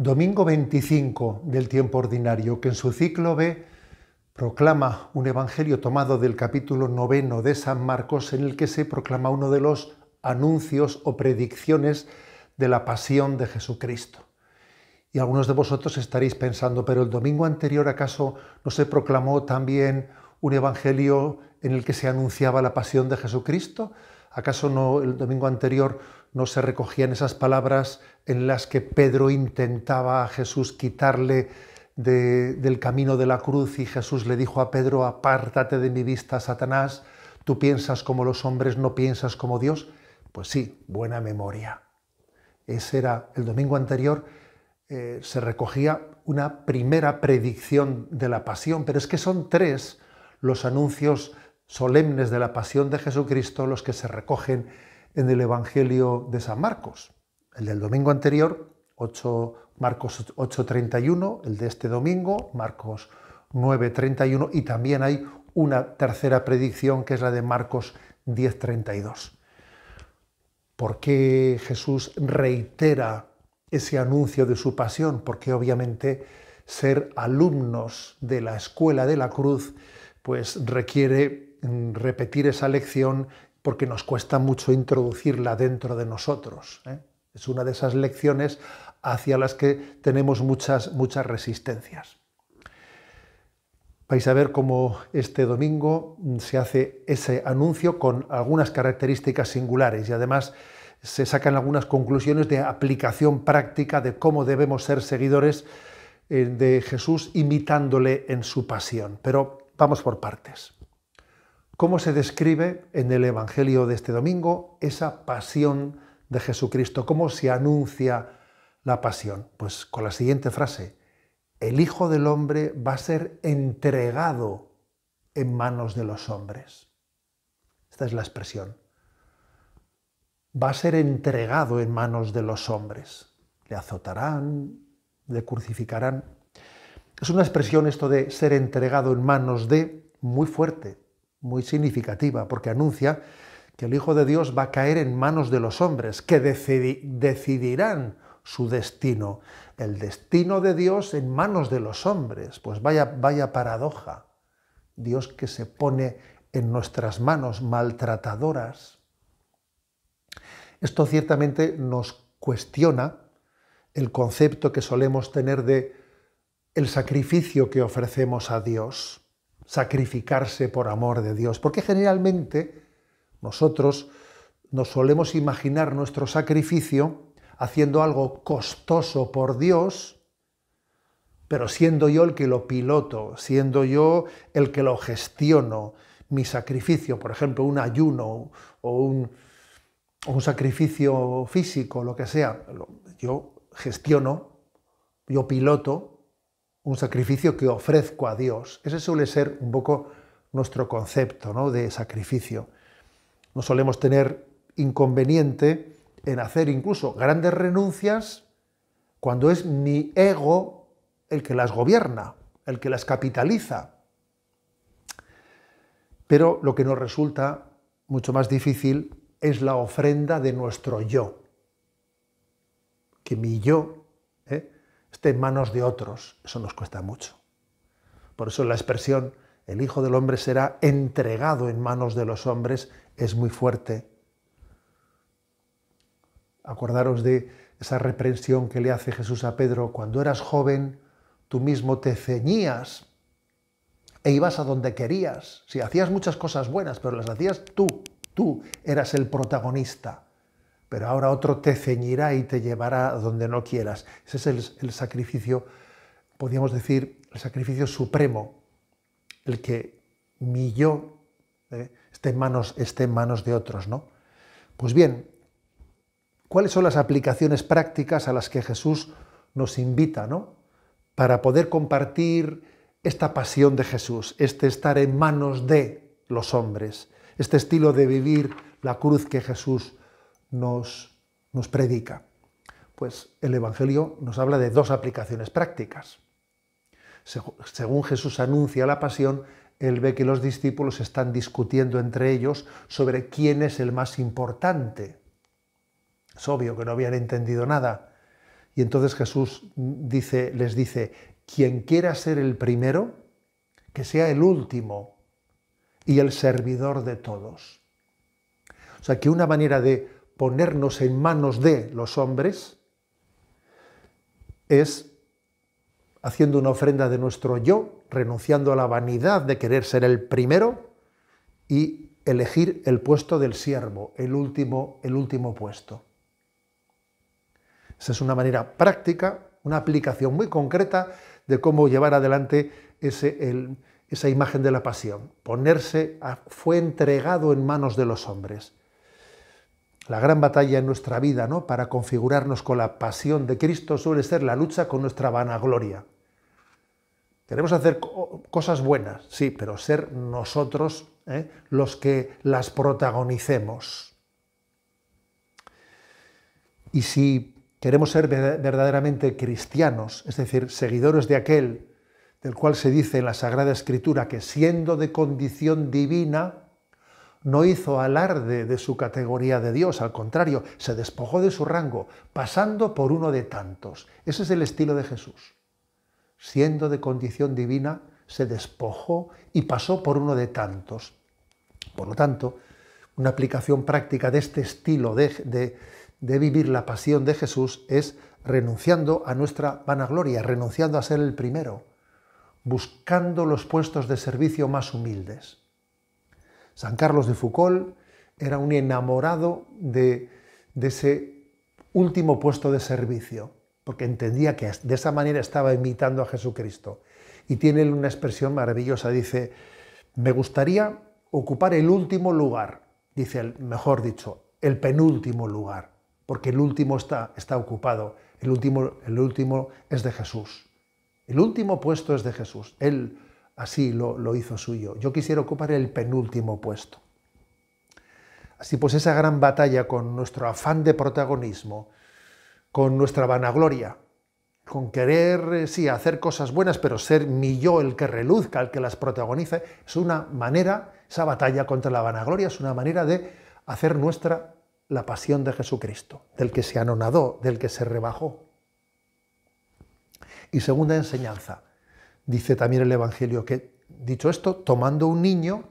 domingo 25 del tiempo ordinario, que en su ciclo B proclama un evangelio tomado del capítulo noveno de San Marcos, en el que se proclama uno de los anuncios o predicciones de la pasión de Jesucristo. Y algunos de vosotros estaréis pensando, pero el domingo anterior acaso no se proclamó también un evangelio en el que se anunciaba la pasión de Jesucristo? ¿Acaso no el domingo anterior no se recogían esas palabras en las que Pedro intentaba a Jesús quitarle del camino de la cruz y Jesús le dijo a Pedro, apártate de mi vista, Satanás, tú piensas como los hombres, no piensas como Dios? Pues sí, buena memoria. Ese era el domingo anterior, eh, se recogía una primera predicción de la pasión, pero es que son tres los anuncios solemnes de la pasión de Jesucristo los que se recogen en el Evangelio de San Marcos. El del domingo anterior, 8, Marcos 8.31, el de este domingo, Marcos 9.31, y también hay una tercera predicción que es la de Marcos 10.32. ¿Por qué Jesús reitera ese anuncio de su pasión? Porque obviamente ser alumnos de la escuela de la cruz pues requiere Mm, repetir esa lección porque nos cuesta mucho introducirla dentro de nosotros. ¿eh? Es una de esas lecciones hacia las que tenemos muchas, muchas resistencias. Vais a ver cómo este domingo mm, se hace ese anuncio con algunas características singulares y además se sacan algunas conclusiones de aplicación práctica de cómo debemos ser seguidores eh, de Jesús imitándole en su pasión. Pero vamos por partes cómo se describe en el Evangelio de este domingo esa pasión de Jesucristo, cómo se anuncia la pasión. Pues con la siguiente frase, el Hijo del Hombre va a ser entregado en manos de los hombres. Esta es la expresión. Va a ser entregado en manos de los hombres. Le azotarán, le crucificarán. Es una expresión esto de ser entregado en manos de muy fuerte, muy significativa, porque anuncia que el Hijo de Dios va a caer en manos de los hombres, que decidirán su destino. El destino de Dios en manos de los hombres. Pues vaya, vaya paradoja. Dios que se pone en nuestras manos maltratadoras. Esto ciertamente nos cuestiona el concepto que solemos tener de el sacrificio que ofrecemos a Dios sacrificarse por amor de Dios. Porque generalmente nosotros nos solemos imaginar nuestro sacrificio haciendo algo costoso por Dios, pero siendo yo el que lo piloto, siendo yo el que lo gestiono, mi sacrificio, por ejemplo, un ayuno o un, sacrificio físico, lo que sea, yo gestiono, yo piloto, un sacrificio que ofrezco a Dios. Ese suele ser un poco nuestro concepto ¿no? de sacrificio. No solemos tener inconveniente en hacer incluso grandes renuncias cuando es mi ego el que las gobierna, el que las capitaliza. Pero lo que nos resulta mucho más difícil es la ofrenda de nuestro yo. Que mi yo ¿eh? esté en manos de otros, eso nos cuesta mucho. Por eso la expresión el Hijo del Hombre será entregado en manos de los hombres es muy fuerte. Acordaros de esa reprensión que le hace Jesús a Pedro, cuando eras joven, tú mismo te ceñías e ibas a donde querías. Si hacías muchas cosas buenas, pero las hacías tú, tú eras el protagonista pero ahora otro te ceñirá y te llevará donde no quieras. Ese es el, sacrificio, podríamos decir, el sacrificio supremo, el que mi yo ¿eh? esté, en manos, esté en manos de otros. ¿no? Pues bien, ¿cuáles son las aplicaciones prácticas a las que Jesús nos invita ¿no? para poder compartir esta pasión de Jesús, este estar en manos de los hombres, este estilo de vivir la cruz que Jesús nos, nos predica? Pues el Evangelio nos habla de dos aplicaciones prácticas. Según Jesús anuncia la pasión, él ve que los discípulos están discutiendo entre ellos sobre quién es el más importante. Es obvio que no habían entendido nada. Y entonces Jesús dice, les dice, quien quiera ser el primero, que sea el último y el servidor de todos. O sea, que una manera de ponernos en manos de los hombres es haciendo una ofrenda de nuestro yo, renunciando a la vanidad de querer ser el primero y elegir el puesto del siervo, el último, el último puesto. Esa es una manera práctica, una aplicación muy concreta de cómo llevar adelante esa imagen de la pasión. Ponerse, fue entregado en manos de los hombres la gran batalla en nuestra vida, ¿no? Para configurarnos con la pasión de Cristo suele ser la lucha con nuestra vanagloria. Queremos hacer cosas buenas, sí, pero ser nosotros ¿eh? los que las protagonicemos. Y si queremos ser verdaderamente cristianos, es decir, seguidores de aquel del cual se dice en la Sagrada Escritura que siendo de condición divina, no hizo alarde de su categoría de Dios, al contrario, se despojó de su rango, pasando por uno de tantos. Ese es el estilo de Jesús. Siendo de condición divina, se despojó y pasó por uno de tantos. Por lo tanto, una aplicación práctica de este estilo de, vivir la pasión de Jesús es renunciando a nuestra vanagloria, renunciando a ser el primero, buscando los puestos de servicio más humildes. San Carlos de Foucault era un enamorado de, ese último puesto de servicio, porque entendía que de esa manera estaba imitando a Jesucristo. Y tiene una expresión maravillosa, dice, me gustaría ocupar el último lugar, dice, el, mejor dicho, el penúltimo lugar, porque el último está, está ocupado, el último, el último es de Jesús. El último puesto es de Jesús. Él así lo, hizo suyo. Yo quisiera ocupar el penúltimo puesto. Así pues, esa gran batalla con nuestro afán de protagonismo, con nuestra vanagloria, con querer, eh, sí, hacer cosas buenas, pero ser mi yo el que reluzca, el que las protagonice, es una manera, esa batalla contra la vanagloria es una manera de hacer nuestra la pasión de Jesucristo, del que se anonadó, del que se rebajó. Y segunda enseñanza, Dice también el Evangelio que, dicho esto, tomando un niño,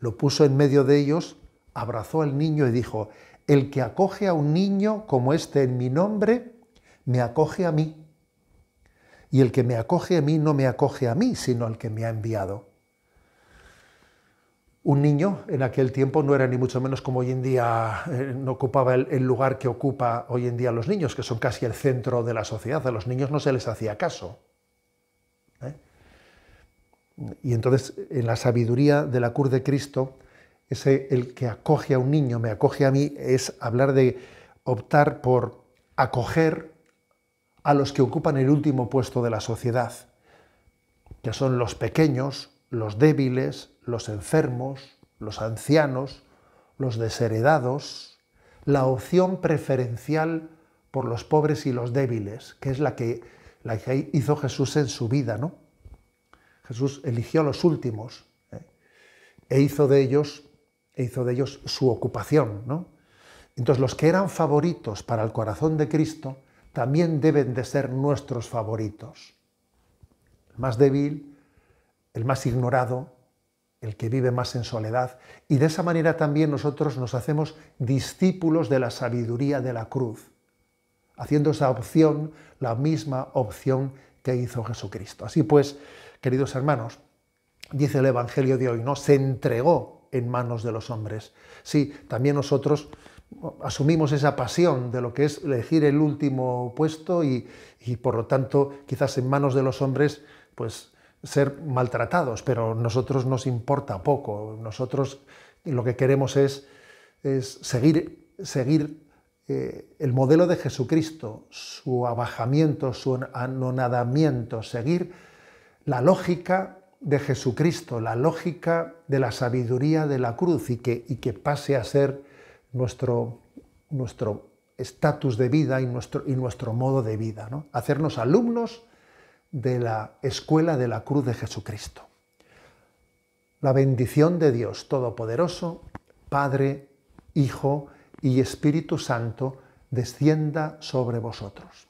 lo puso en medio de ellos, abrazó al niño y dijo, el que acoge a un niño como este en mi nombre, me acoge a mí. Y el que me acoge a mí no me acoge a mí, sino al que me ha enviado. Un niño en aquel tiempo no era ni mucho menos como hoy en día, eh, no ocupaba el, lugar que ocupa hoy en día los niños, que son casi el centro de la sociedad. A los niños no se les hacía caso. Y entonces, en la sabiduría de la cruz de Cristo, ese, el que acoge a un niño, me acoge a mí, es hablar de optar por acoger a los que ocupan el último puesto de la sociedad, que son los pequeños, los débiles, los enfermos, los ancianos, los desheredados, la opción preferencial por los pobres y los débiles, que es la que, la que hizo Jesús en su vida, ¿no? Jesús eligió a los últimos ¿eh? e, hizo de ellos, e hizo de ellos su ocupación. Entonces los que eran favoritos para el corazón de Cristo también deben de ser nuestros favoritos. El más débil, el más ignorado, el que vive más en soledad. Y de esa manera también nosotros nos hacemos discípulos de la sabiduría de la cruz, haciendo esa opción, la misma opción que hizo Jesucristo. Así pues, queridos hermanos, dice el Evangelio de hoy, ¿no? Se entregó en manos de los hombres. Sí, también nosotros asumimos esa pasión de lo que es elegir el último puesto y, por lo tanto, quizás en manos de los hombres, pues ser maltratados, pero a nosotros nos importa poco. Nosotros lo que queremos es, seguir, seguir eh, el modelo de Jesucristo, su abajamiento, su anonadamiento, seguir la lógica de Jesucristo, la lógica de la sabiduría de la cruz y que, y que pase a ser nuestro nuestro estatus de vida y nuestro, y nuestro modo de vida, ¿no? hacernos alumnos de la escuela de la cruz de Jesucristo. La bendición de Dios Todopoderoso, Padre, Hijo y Espíritu Santo, descienda sobre vosotros.